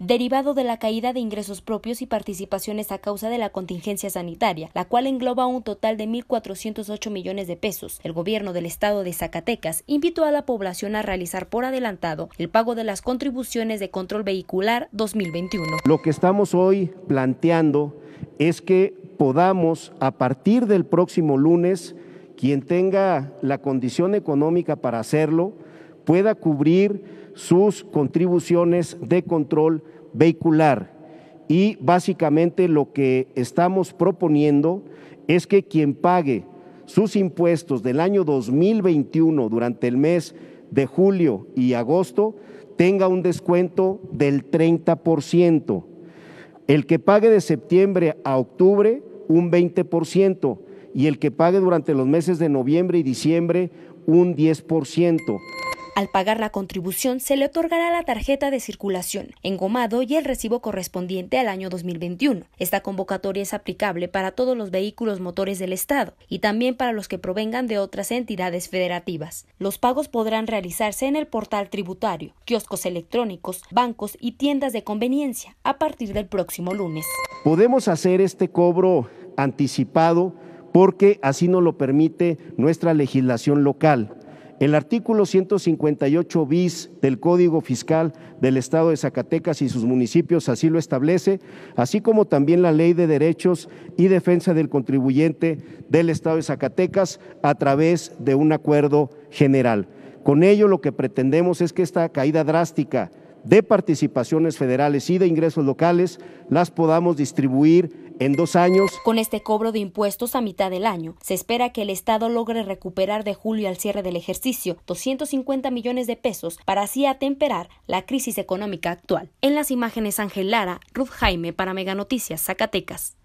derivado de la caída de ingresos propios y participaciones a causa de la contingencia sanitaria, la cual engloba un total de 1.408 millones de pesos. El gobierno del estado de Zacatecas invitó a la población a realizar por adelantado el pago de las contribuciones de control vehicular 2021. Lo que estamos hoy planteando es que podamos, a partir del próximo lunes, quien tenga la condición económica para hacerlo, pueda cubrir sus contribuciones de control vehicular. Y básicamente lo que estamos proponiendo es que quien pague sus impuestos del año 2021 durante el mes de julio y agosto tenga un descuento del 30%. El que pague de septiembre a octubre, un 20%. Y el que pague durante los meses de noviembre y diciembre, un 10%. Al pagar la contribución se le otorgará la tarjeta de circulación, engomado y el recibo correspondiente al año 2021. Esta convocatoria es aplicable para todos los vehículos motores del Estado y también para los que provengan de otras entidades federativas. Los pagos podrán realizarse en el portal tributario, kioscos electrónicos, bancos y tiendas de conveniencia a partir del próximo lunes. Podemos hacer este cobro anticipado porque así nos lo permite nuestra legislación local. El artículo 158 bis del Código Fiscal del Estado de Zacatecas y sus municipios así lo establece, así como también la Ley de Derechos y Defensa del Contribuyente del Estado de Zacatecas a través de un acuerdo general. Con ello lo que pretendemos es que esta caída drástica de participaciones federales y de ingresos locales las podamos distribuir en dos años. Con este cobro de impuestos a mitad del año, se espera que el Estado logre recuperar de julio al cierre del ejercicio 250 millones de pesos para así atemperar la crisis económica actual. En las imágenes Ángel Lara, Ruth Jaime para Meganoticias, Zacatecas.